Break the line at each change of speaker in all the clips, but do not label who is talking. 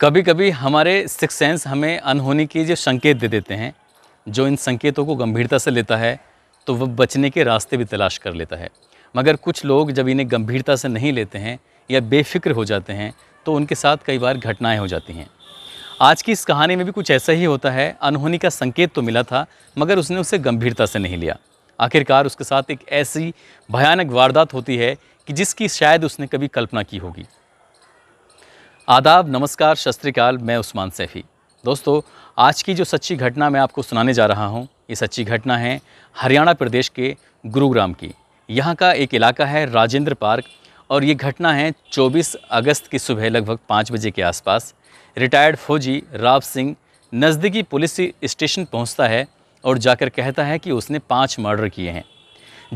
कभी कभी हमारे सिक्स सेंस हमें अनहोनी के जो संकेत दे देते हैं जो इन संकेतों को गंभीरता से लेता है तो वह बचने के रास्ते भी तलाश कर लेता है मगर कुछ लोग जब इन्हें गंभीरता से नहीं लेते हैं या बेफिक्र हो जाते हैं तो उनके साथ कई बार घटनाएं हो जाती हैं आज की इस कहानी में भी कुछ ऐसा ही होता है अनहोनी का संकेत तो मिला था मगर उसने उसे गंभीरता से नहीं लिया आखिरकार उसके साथ एक ऐसी भयानक वारदात होती है कि जिसकी शायद उसने कभी कल्पना की होगी आदाब नमस्कार शस्त्रीकाल मैं उस्मान सैफ़ी दोस्तों आज की जो सच्ची घटना मैं आपको सुनाने जा रहा हूँ ये सच्ची घटना है हरियाणा प्रदेश के गुरुग्राम की यहाँ का एक इलाका है राजेंद्र पार्क और ये घटना है 24 अगस्त की सुबह लगभग पाँच बजे के आसपास रिटायर्ड फौजी राव सिंह नज़दीकी पुलिस स्टेशन पहुँचता है और जाकर कहता है कि उसने पाँच मर्डर किए हैं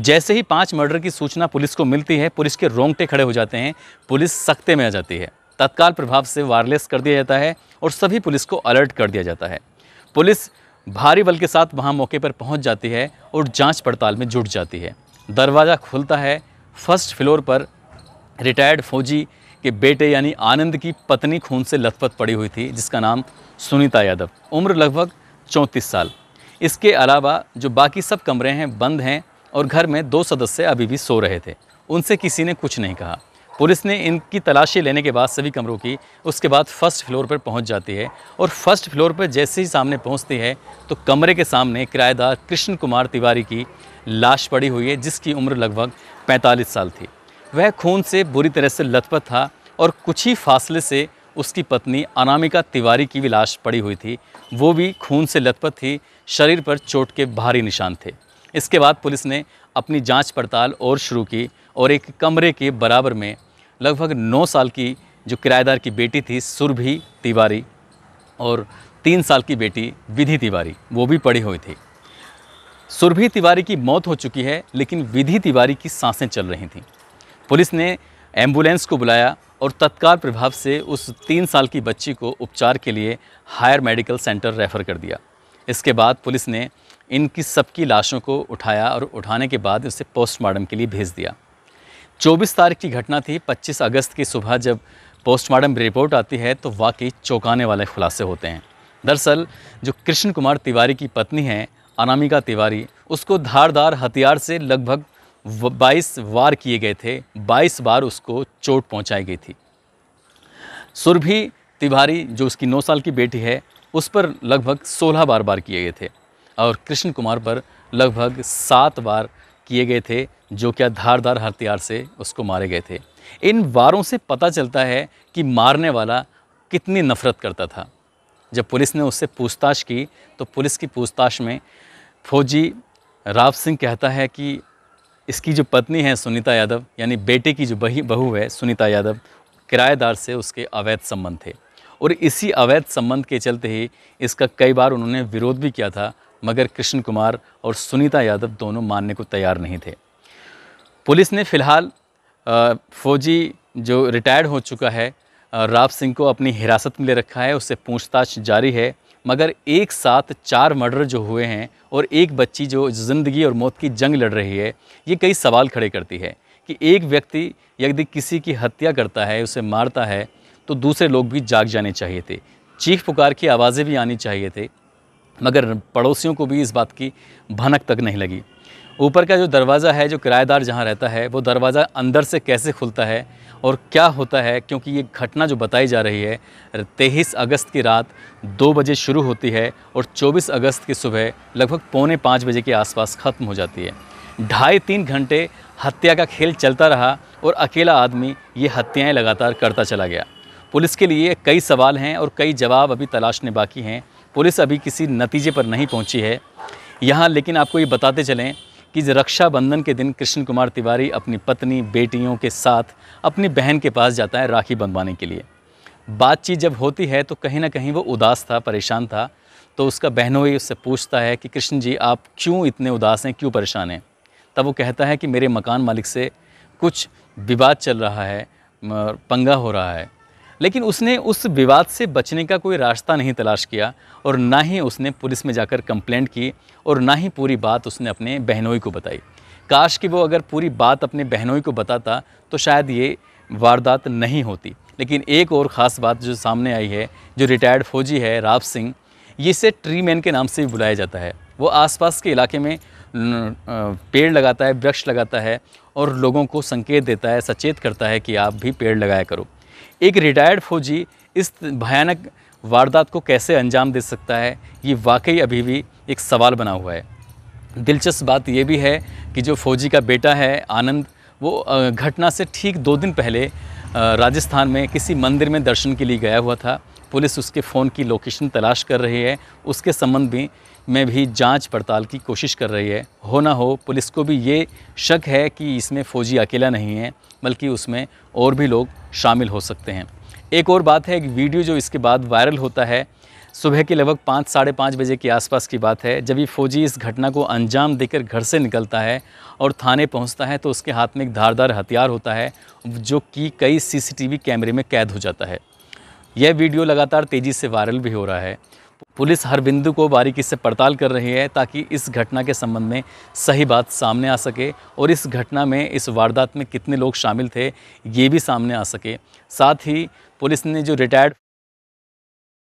जैसे ही पाँच मर्डर की सूचना पुलिस को मिलती है पुलिस के रोंगटे खड़े हो जाते हैं पुलिस सख्ते में आ जाती है तत्काल प्रभाव से वायरलेस कर दिया जाता है और सभी पुलिस को अलर्ट कर दिया जाता है पुलिस भारी बल के साथ वहाँ मौके पर पहुँच जाती है और जाँच पड़ताल में जुट जाती है दरवाज़ा खुलता है फर्स्ट फ्लोर पर रिटायर्ड फौजी के बेटे यानी आनंद की पत्नी खून से लथपथ पड़ी हुई थी जिसका नाम सुनीता यादव उम्र लगभग चौंतीस साल इसके अलावा जो बाकी सब कमरे हैं बंद हैं और घर में दो सदस्य अभी भी सो रहे थे उनसे किसी ने कुछ नहीं कहा पुलिस ने इनकी तलाशी लेने के बाद सभी कमरों की उसके बाद फर्स्ट फ्लोर पर पहुंच जाती है और फर्स्ट फ्लोर पर जैसे ही सामने पहुंचती है तो कमरे के सामने किराएदार कृष्ण कुमार तिवारी की लाश पड़ी हुई है जिसकी उम्र लगभग 45 साल थी वह खून से बुरी तरह से लथपथ था और कुछ ही फासले से उसकी पत्नी अनामिका तिवारी की भी लाश पड़ी हुई थी वो भी खून से लथपथ थी शरीर पर चोट के भारी निशान थे इसके बाद पुलिस ने अपनी जांच पड़ताल और शुरू की और एक कमरे के बराबर में लगभग नौ साल की जो किराएदार की बेटी थी सुरभि तिवारी और तीन साल की बेटी विधि तिवारी वो भी पड़ी हुई थी सुरभि तिवारी की मौत हो चुकी है लेकिन विधि तिवारी की सांसें चल रही थीं पुलिस ने एम्बुलेंस को बुलाया और तत्काल प्रभाव से उस तीन साल की बच्ची को उपचार के लिए हायर मेडिकल सेंटर रेफ़र कर दिया इसके बाद पुलिस ने इनकी सबकी लाशों को उठाया और उठाने के बाद उसे पोस्टमार्टम के लिए भेज दिया 24 तारीख की घटना थी 25 अगस्त की सुबह जब पोस्टमार्टम रिपोर्ट आती है तो वाकई चौंकाने वाले खुलासे होते हैं दरअसल जो कृष्ण कुमार तिवारी की पत्नी हैं अनामिका तिवारी उसको धारदार हथियार से लगभग 22 वार किए गए थे 22 बार उसको चोट पहुंचाई गई थी सुरभि तिवारी जो उसकी 9 साल की बेटी है उस पर लगभग 16 बार बार किए गए थे और कृष्ण कुमार पर लगभग सात बार किए गए थे जो क्या धारदार हथियार से उसको मारे गए थे इन वारों से पता चलता है कि मारने वाला कितनी नफ़रत करता था जब पुलिस ने उससे पूछताछ की तो पुलिस की पूछताछ में फौजी राव सिंह कहता है कि इसकी जो पत्नी है सुनीता यादव यानी बेटे की जो बही बहू है सुनीता यादव किराएदार से उसके अवैध संबंध थे और इसी अवैध संबंध के चलते ही इसका कई बार उन्होंने विरोध भी किया था मगर कृष्ण कुमार और सुनीता यादव दोनों मानने को तैयार नहीं थे पुलिस ने फ़िलहाल फ़ौजी जो रिटायर्ड हो चुका है राव सिंह को अपनी हिरासत में ले रखा है उससे पूछताछ जारी है मगर एक साथ चार मर्डर जो हुए हैं और एक बच्ची जो ज़िंदगी और मौत की जंग लड़ रही है ये कई सवाल खड़े करती है कि एक व्यक्ति यदि किसी की हत्या करता है उसे मारता है तो दूसरे लोग भी जाग जाने चाहिए थे चीख पुकार की आवाज़ें भी आनी चाहिए थे मगर पड़ोसियों को भी इस बात की भनक तक नहीं लगी ऊपर का जो दरवाज़ा है जो किराएदार जहाँ रहता है वो दरवाज़ा अंदर से कैसे खुलता है और क्या होता है क्योंकि ये घटना जो बताई जा रही है तेईस अगस्त की रात दो बजे शुरू होती है और चौबीस अगस्त की सुबह लगभग पौने पाँच बजे के आसपास ख़त्म हो जाती है ढाई तीन घंटे हत्या का खेल चलता रहा और अकेला आदमी ये हत्याएँ लगातार करता चला गया पुलिस के लिए कई सवाल हैं और कई जवाब अभी तलाशने बाकी हैं पुलिस अभी किसी नतीजे पर नहीं पहुंची है यहाँ लेकिन आपको ये बताते चलें कि रक्षाबंधन के दिन कृष्ण कुमार तिवारी अपनी पत्नी बेटियों के साथ अपनी बहन के पास जाता है राखी बंधवाने के लिए बातचीत जब होती है तो कहीं ना कहीं वो उदास था परेशान था तो उसका बहनों ही उससे पूछता है कि कृष्ण जी आप क्यों इतने उदास हैं क्यों परेशान हैं तब वो कहता है कि मेरे मकान मालिक से कुछ विवाद चल रहा है पंगा हो रहा है लेकिन उसने उस विवाद से बचने का कोई रास्ता नहीं तलाश किया और ना ही उसने पुलिस में जाकर कंप्लेंट की और ना ही पूरी बात उसने अपने बहनोई को बताई काश कि वो अगर पूरी बात अपने बहनोई को बताता तो शायद ये वारदात नहीं होती लेकिन एक और ख़ास बात जो सामने आई है जो रिटायर्ड फौजी है राव सिंह इसे ट्री मैन के नाम से भी बुलाया जाता है वो आसपास के इलाके में पेड़ लगाता है वृक्ष लगाता है और लोगों को संकेत देता है सचेत करता है कि आप भी पेड़ लगाया करो एक रिटायर्ड फौजी इस भयानक वारदात को कैसे अंजाम दे सकता है ये वाकई अभी भी एक सवाल बना हुआ है दिलचस्प बात यह भी है कि जो फौजी का बेटा है आनंद वो घटना से ठीक दो दिन पहले राजस्थान में किसी मंदिर में दर्शन के लिए गया हुआ था पुलिस उसके फ़ोन की लोकेशन तलाश कर रही है उसके संबंध में मैं भी जांच पड़ताल की कोशिश कर रही है हो ना हो पुलिस को भी ये शक है कि इसमें फ़ौजी अकेला नहीं है बल्कि उसमें और भी लोग शामिल हो सकते हैं एक और बात है एक वीडियो जो इसके बाद वायरल होता है सुबह के लगभग पाँच साढ़े पाँच बजे के आसपास की बात है जब ये फ़ौजी इस घटना को अंजाम देकर घर से निकलता है और थाने पहुंचता है तो उसके हाथ में एक धारदार हथियार होता है जो कि कई सीसीटीवी कैमरे में कैद हो जाता है यह वीडियो लगातार तेज़ी से वायरल भी हो रहा है पुलिस हर बिंदु को बारीकी से पड़ताल कर रही है ताकि इस घटना के संबंध में सही बात सामने आ सके और इस घटना में इस वारदात में कितने लोग शामिल थे ये भी सामने आ सके साथ ही पुलिस ने जो रिटायर्ड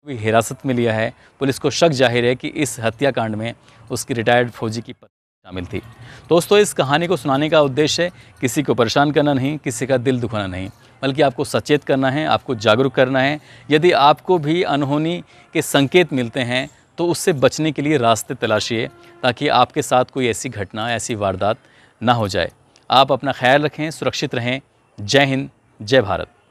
भी हिरासत में लिया है पुलिस को शक जाहिर है कि इस हत्याकांड में उसकी रिटायर्ड फौजी की शामिल थी दोस्तों इस कहानी को सुनाने का उद्देश्य किसी को परेशान करना नहीं किसी का दिल दुखाना नहीं बल्कि आपको सचेत करना है आपको जागरूक करना है यदि आपको भी अनहोनी के संकेत मिलते हैं तो उससे बचने के लिए रास्ते तलाशिए ताकि आपके साथ कोई ऐसी घटना ऐसी वारदात ना हो जाए आप अपना ख्याल रखें सुरक्षित रहें जय हिंद जय भारत